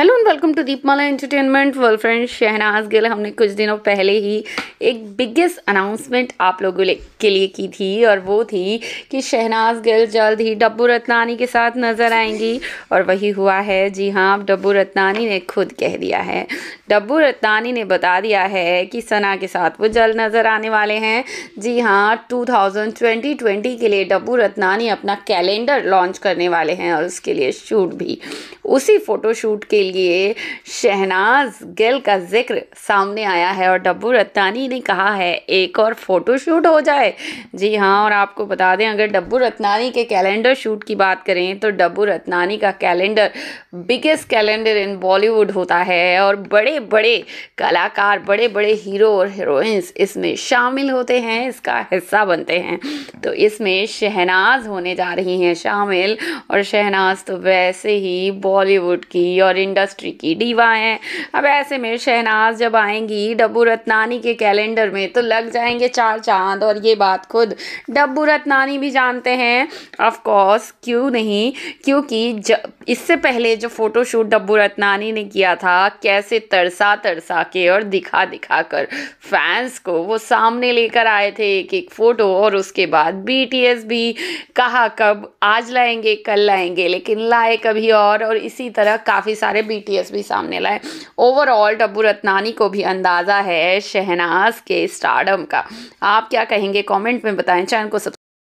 hello and welcome to Deepmala entertainment world friend Shehnaaz Gill हमने कुछ दिनों पहले ही एक बिगेस्ट अनाउंसमेंट आप लोगों के लिए की थी और वो थी कि शहनाज गिल जल्द ही डब्बू रत्नानी के साथ नज़र आएंगी और वही हुआ है जी हाँ डब्बू रत्नानी ने खुद कह दिया है डब्बू रत्तानी ने बता दिया है कि सना के साथ वो जल्द नज़र आने वाले हैं जी हाँ 2020 के लिए डब्बू रत्नानी अपना कैलेंडर लॉन्च करने वाले हैं और उसके लिए शूट भी उसी फ़ोटोशूट के लिए शहनाज गिल का जिक्र सामने आया है और डब्बू रत्नानी ने कहा है एक और फ़ोटोशूट हो जाए जी हाँ और आपको बता दें अगर डब्बू रत्नानी के कैलेंडर शूट की बात करें तो डब्बू रत्नानी का calendar biggest calendar in Bollywood होता है और बड़े बड़े कलाकार बड़े बड़े हीरो और हीरोइंस इसमें शामिल होते हैं इसका हिस्सा बनते हैं तो इसमें शहनाज होने जा रही हैं शामिल और शहनाज तो वैसे ही बॉलीवुड की और इंडस्ट्री की डीवा हैं अब ऐसे में शहनाज जब आएंगी डब्बू रत्नानी के कैलेंडर में तो लग जाएंगे चार चांद और ये बात खुद डब्बू रत्नानी भी जानते हैं ऑफकोर्स क्यों नहीं क्योंकि इससे पहले जो फ़ोटोशूट डब्बू रत्नानी ने किया था कैसे तर्ज तरसा तरसा के और दिखा दिखा कर फैंस को वो सामने लेकर आए थे एक एक फ़ोटो और उसके बाद बीटीएस भी कहा कब आज लाएंगे कल लाएंगे लेकिन लाए कभी और और इसी तरह काफ़ी सारे बीटीएस भी सामने लाए ओवरऑल टबू रत्नानी को भी अंदाज़ा है शहनाज के स्टार्डम का आप क्या कहेंगे कॉमेंट में बताएं चैनल को